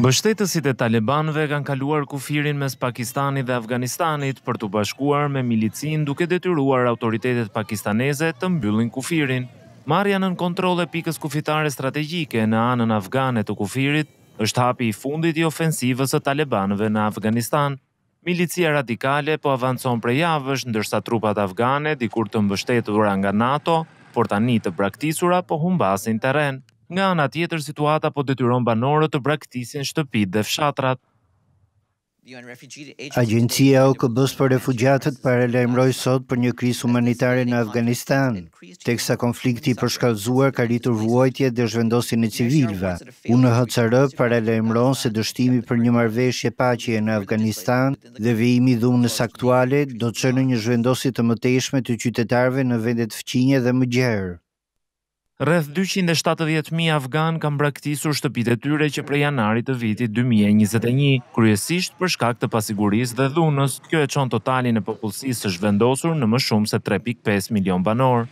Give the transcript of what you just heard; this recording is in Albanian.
Bështetësit e Talibanve kanë kaluar kufirin mes Pakistanit dhe Afganistanit për të bashkuar me milicin duke detyruar autoritetet pakistaneze të mbyllin kufirin. Marja në kontrole pikës kufitare strategjike në anën Afganet të kufirit është hapi i fundit i ofensivës e Talibanve në Afganistan. Milicia radikale po avancon prej javësh, ndërsa trupat afgane, dikur të mbështetura nga NATO, por tani të braktisura po humbasin terren nga ana tjetër situata po detyron banorët të braktisin shtëpitë dhe fshatrat. Agjencia e OKB-s për refugjatët para lajmëroi sot për një krizë humanitare në Afganistan, teksa konflikti i përshkallëzuar ka rritur vuajtje dhe zhvendosjen e civilëve. UNHCR para lajmëron se dështimi për një marrëveshje paqe në Afganistan dhe vëhimi i dhunës aktuale do të çojë në një zhvendosje të mëtejshme të qytetarëve në vendet fqinje dhe më gjerë. Rreth 270.000 afganë kanë braktisur shtëpitë e tyre që prej janarit të vitit 2021, kryesisht për shkak të pasigurisë dhe dhunës. Kjo e çon totalin e popullsisë së zhvendosur në më shumë se 3.5 milion banor.